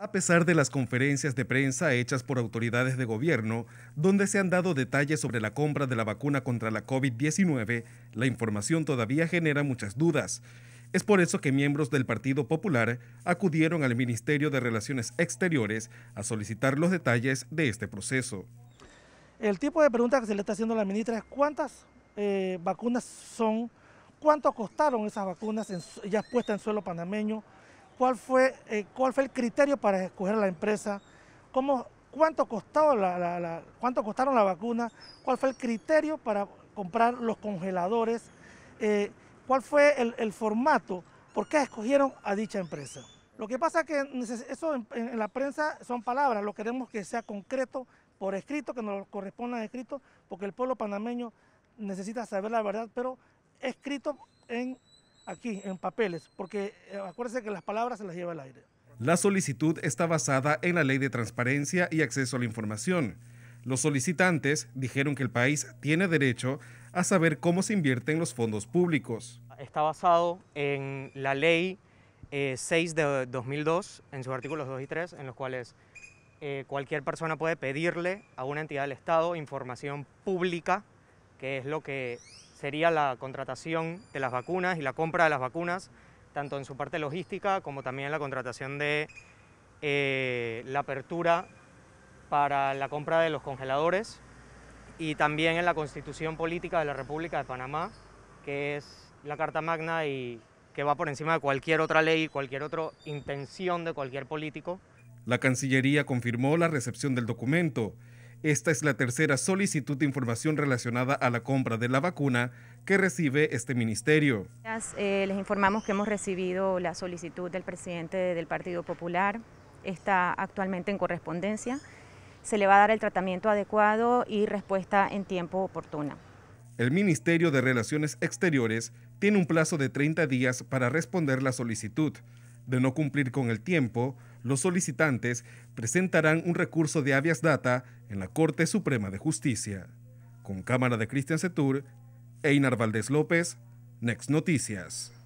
A pesar de las conferencias de prensa hechas por autoridades de gobierno, donde se han dado detalles sobre la compra de la vacuna contra la COVID-19, la información todavía genera muchas dudas. Es por eso que miembros del Partido Popular acudieron al Ministerio de Relaciones Exteriores a solicitar los detalles de este proceso. El tipo de pregunta que se le está haciendo a la ministra es cuántas eh, vacunas son, cuánto costaron esas vacunas ya puestas en suelo panameño, eh, cuál fue, el criterio para escoger la empresa, cómo, cuánto, costó la, cuánto costaron la vacuna, cuál fue el criterio para comprar los congeladores, eh, cuál fue el, formato, por qué escogieron a dicha empresa. Lo que pasa es que eso en, la prensa son palabras, lo queremos que sea concreto por escrito, que nos corresponda escrito, porque el pueblo panameño necesita saber la verdad, pero escrito en aquí en papeles, porque eh, acuérdense que las palabras se las lleva el aire. La solicitud está basada en la Ley de Transparencia y Acceso a la Información. Los solicitantes dijeron que el país tiene derecho a saber cómo se invierten los fondos públicos. Está basado en la Ley 6 eh, de 2002, en sus artículos 2 y 3, en los cuales eh, cualquier persona puede pedirle a una entidad del Estado información pública, que es lo que sería la contratación de las vacunas y la compra de las vacunas, tanto en su parte logística como también en la contratación de eh, la apertura para la compra de los congeladores y también en la Constitución Política de la República de Panamá, que es la Carta Magna y que va por encima de cualquier otra ley, cualquier otra intención de cualquier político. La Cancillería confirmó la recepción del documento esta es la tercera solicitud de información relacionada a la compra de la vacuna que recibe este ministerio. Eh, les informamos que hemos recibido la solicitud del presidente del Partido Popular. Está actualmente en correspondencia. Se le va a dar el tratamiento adecuado y respuesta en tiempo oportuna. El Ministerio de Relaciones Exteriores tiene un plazo de 30 días para responder la solicitud. De no cumplir con el tiempo, los solicitantes presentarán un recurso de habeas data en la Corte Suprema de Justicia. Con cámara de Cristian Setur, Einar Valdés López, Next Noticias.